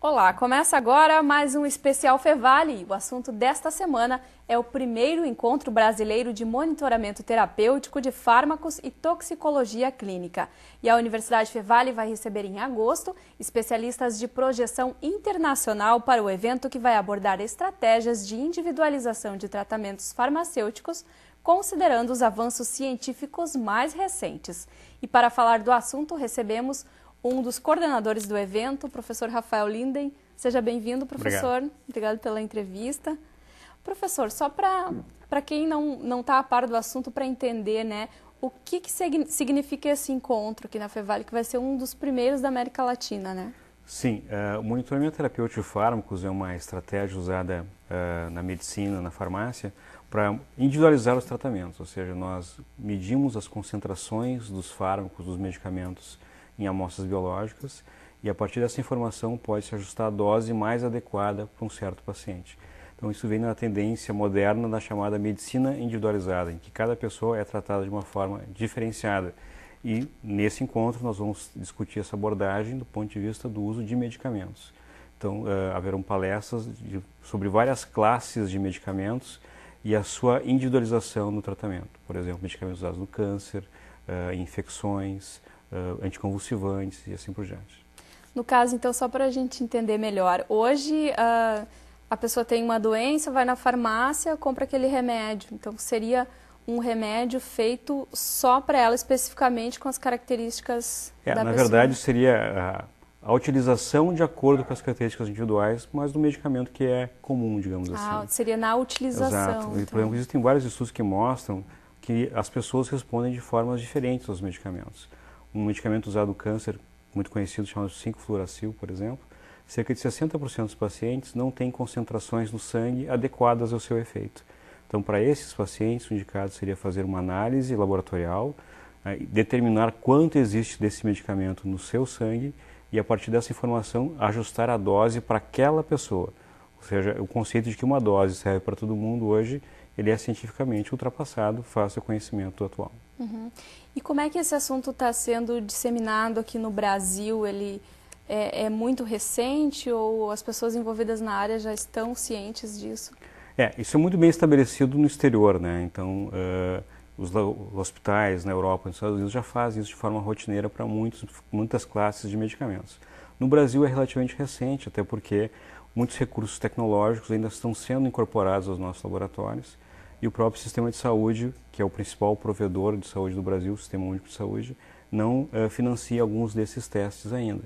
Olá, começa agora mais um especial Fevale. O assunto desta semana é o primeiro encontro brasileiro de monitoramento terapêutico de fármacos e toxicologia clínica. E a Universidade Fevale vai receber em agosto especialistas de projeção internacional para o evento que vai abordar estratégias de individualização de tratamentos farmacêuticos considerando os avanços científicos mais recentes. E para falar do assunto, recebemos um dos coordenadores do evento, o professor Rafael Linden. Seja bem-vindo, professor. Obrigado. Obrigado pela entrevista. Professor, só para quem não está a par do assunto, para entender, né? O que, que significa esse encontro aqui na Fevale, que vai ser um dos primeiros da América Latina, né? Sim, uh, o monitoramento terapêutico de fármacos é uma estratégia usada uh, na medicina, na farmácia, para individualizar os tratamentos, ou seja, nós medimos as concentrações dos fármacos, dos medicamentos em amostras biológicas e a partir dessa informação pode-se ajustar a dose mais adequada para um certo paciente. Então isso vem na tendência moderna da chamada medicina individualizada, em que cada pessoa é tratada de uma forma diferenciada. E nesse encontro nós vamos discutir essa abordagem do ponto de vista do uso de medicamentos. Então uh, haverão palestras de, sobre várias classes de medicamentos e a sua individualização no tratamento. Por exemplo, medicamentos usados no câncer, uh, infecções, uh, anticonvulsivantes e assim por diante. No caso, então, só para a gente entender melhor, hoje uh, a pessoa tem uma doença, vai na farmácia, compra aquele remédio. Então, seria um remédio feito só para ela, especificamente com as características é, da na pessoa. Na verdade, seria a, ah, a, utilização de acordo com as características individuais, mas do medicamento que é comum, digamos ah, assim. Ah, seria na utilização. Exato. Então. E, por então. exemplo, existem vários estudos que mostram que as pessoas respondem de formas diferentes aos medicamentos um medicamento usado no câncer muito conhecido chamado 5-fluoracil, por exemplo, cerca de 60% dos pacientes não têm concentrações no sangue adequadas ao seu efeito. Então, para esses pacientes, o indicado seria fazer uma análise laboratorial, né, determinar quanto existe desse medicamento no seu sangue e, a partir dessa informação, ajustar a dose para aquela pessoa. Ou seja, o conceito de que uma dose serve para todo mundo hoje, ele é cientificamente ultrapassado face ao conhecimento atual. Uhum. E como é que esse assunto está sendo disseminado aqui no Brasil? Ele é, é, muito recente ou as pessoas envolvidas na área já estão cientes disso? É, isso é muito bem estabelecido no exterior, né? Então, uh, os hospitais na Europa e nos Estados Unidos já fazem isso de forma rotineira para muitas classes de medicamentos. No Brasil é relativamente recente, até porque muitos recursos tecnológicos ainda estão sendo incorporados aos nossos laboratórios e o próprio sistema de saúde, que é o principal provedor de saúde do Brasil, o Sistema Único de Saúde, não eh, financia alguns desses testes ainda.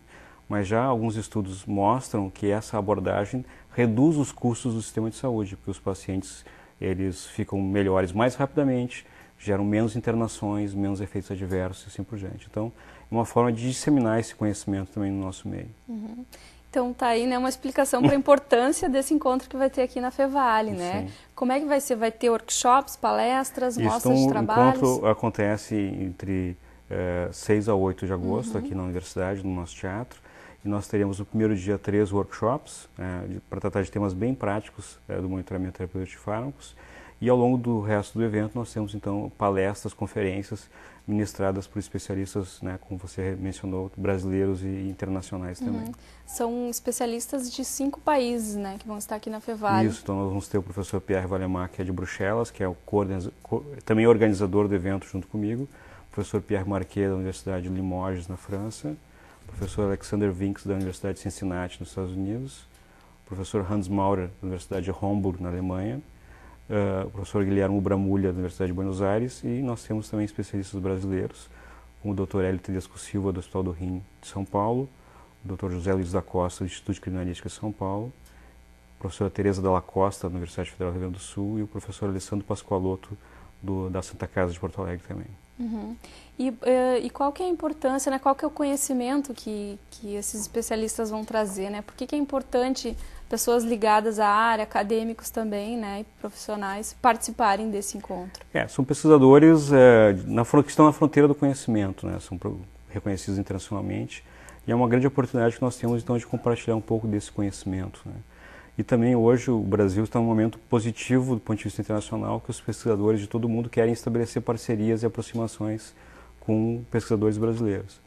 Mas já alguns estudos mostram que essa abordagem reduz os custos do sistema de saúde, porque os pacientes eles ficam melhores mais rapidamente, geram menos internações, menos efeitos adversos e assim por diante. Então, é uma forma de disseminar esse conhecimento também no nosso meio. Uhum. Então tá aí né, uma explicação para a importância desse encontro que vai ter aqui na Fevale, né? Sim. Como é que vai ser? Vai ter workshops, palestras, Isso, mostras então, de trabalho? O encontro acontece entre é, eh, 6 a 8 de agosto uhum. aqui na universidade, no nosso teatro. E nós teremos no primeiro dia três workshops é, eh, para tratar de temas bem práticos é, do monitoramento terapêutico de fármacos. E ao longo do resto do evento nós temos então palestras, conferências ministradas por especialistas, né, como você mencionou, brasileiros e internacionais uhum. também. Uhum. São especialistas de cinco países, né, que vão estar aqui na Fevale. Isso, então nós vamos ter o professor Pierre Valemar, que é de Bruxelas, que é o também organizador do evento junto comigo, o professor Pierre Marquet, da Universidade de Limoges, na França, o professor Alexander Winks, da Universidade de Cincinnati, nos Estados Unidos, o professor Hans Maurer, da Universidade de Homburg, na Alemanha, uh, o professor Guilherme Bramulha, da Universidade de Buenos Aires, e nós temos também especialistas brasileiros, como o Dr. Hélio Tedesco Silva, do Hospital do Rim de São Paulo, o Dr. José Luiz da Costa, do Instituto de Criminalística de São Paulo, a professora Tereza Della Costa, da Universidade Federal do Rio Grande do Sul, e o professor Alessandro Pascoaloto, do, da Santa Casa de Porto Alegre também. Uhum. E, eh, e, qual que é a importância, né? qual que é o conhecimento que, que esses especialistas vão trazer? Né? Por que, que é importante pessoas ligadas à área, acadêmicos também, né, profissionais, participarem desse encontro. É, são pesquisadores é, na, que estão na fronteira do conhecimento, né, são reconhecidos internacionalmente, e é uma grande oportunidade que nós temos, então, de compartilhar um pouco desse conhecimento. Né. E também hoje o Brasil está num momento positivo do ponto de vista internacional, que os pesquisadores de todo mundo querem estabelecer parcerias e aproximações com pesquisadores brasileiros.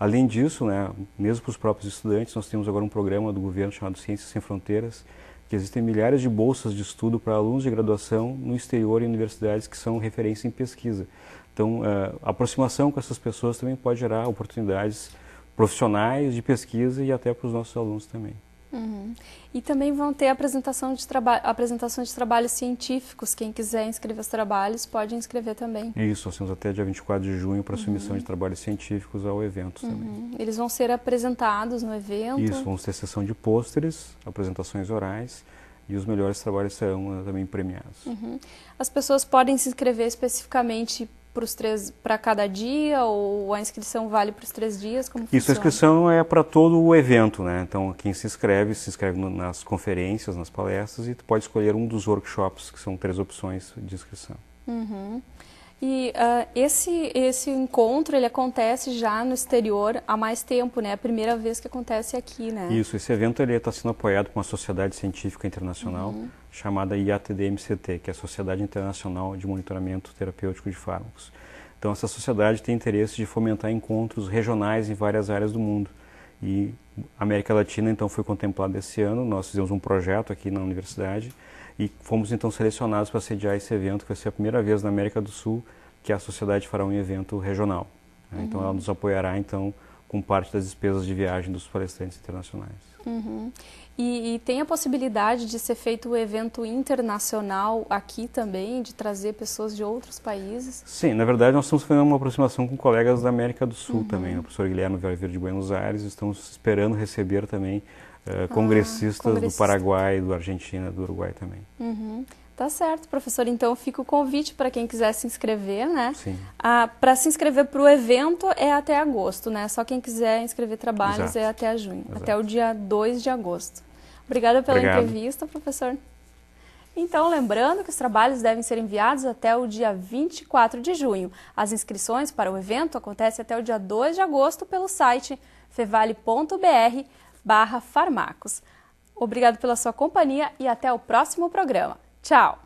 Além disso, né, mesmo para os próprios estudantes, nós temos agora um programa do governo chamado Ciências Sem Fronteiras, que existem milhares de bolsas de estudo para alunos de graduação no exterior em universidades que são referência em pesquisa. Então, eh, a aproximação com essas pessoas também pode gerar oportunidades profissionais de pesquisa e até para os nossos alunos também. Uhum. E também vão ter apresentação de apresentação de trabalhos científicos. Quem quiser inscrever os trabalhos pode inscrever também. Isso, nós temos até dia 24 de junho para submissão uhum. de trabalhos científicos ao evento uhum. também. Eles vão ser apresentados no evento? Isso, vão ter sessão de pôsteres, apresentações orais e os melhores trabalhos serão né, também premiados. Uhum. As pessoas podem se inscrever especificamente para os três para cada dia ou a inscrição vale para os três dias? Como Isso, funciona? a inscrição é para todo o evento, né? Então quem se inscreve se inscreve no, nas conferências, nas palestras e tu pode escolher um dos workshops que são três opções de inscrição. Uhum. E uh, esse esse encontro ele acontece já no exterior há mais tempo, né? É a primeira vez que acontece aqui, né? Isso, esse evento ele está sendo apoiado por uma sociedade científica internacional. Uhum chamada IATDMCT, que é a Sociedade Internacional de Monitoramento Terapêutico de Fármacos. Então, essa sociedade tem interesse de fomentar encontros regionais em várias áreas do mundo. E a América Latina, então, foi contemplada esse ano. Nós fizemos um projeto aqui na universidade e fomos, então, selecionados para sediar esse evento, que vai ser a primeira vez na América do Sul que a sociedade fará um evento regional. Né? Então, uhum. ela nos apoiará, então, com parte das despesas de viagem dos palestrantes internacionais. Uhum. E, e, tem a possibilidade de ser feito o um evento internacional aqui também, de trazer pessoas de outros países? Sim, na verdade nós estamos fazendo uma aproximação com colegas da América do Sul uhum. também. O professor Guilherme Verde de Buenos Aires, estamos esperando receber também uh, congressistas ah, congressista. do Paraguai, do Argentina, do Uruguai também. Uhum. Tá certo, professor. Então fica o convite para quem quiser se inscrever, né? Sim. Ah, para se inscrever para o evento é até agosto, né? Só quem quiser inscrever trabalhos é Exato. é até junho, Exato. até o dia 2 de agosto. Obrigada pela Obrigado. entrevista, professor. Então, lembrando que os trabalhos devem ser enviados até o dia 24 de junho. As inscrições para o evento acontecem até o dia 2 de agosto pelo site fevale.br/farmacos. Obrigado pela sua companhia e até o próximo programa. Tchau!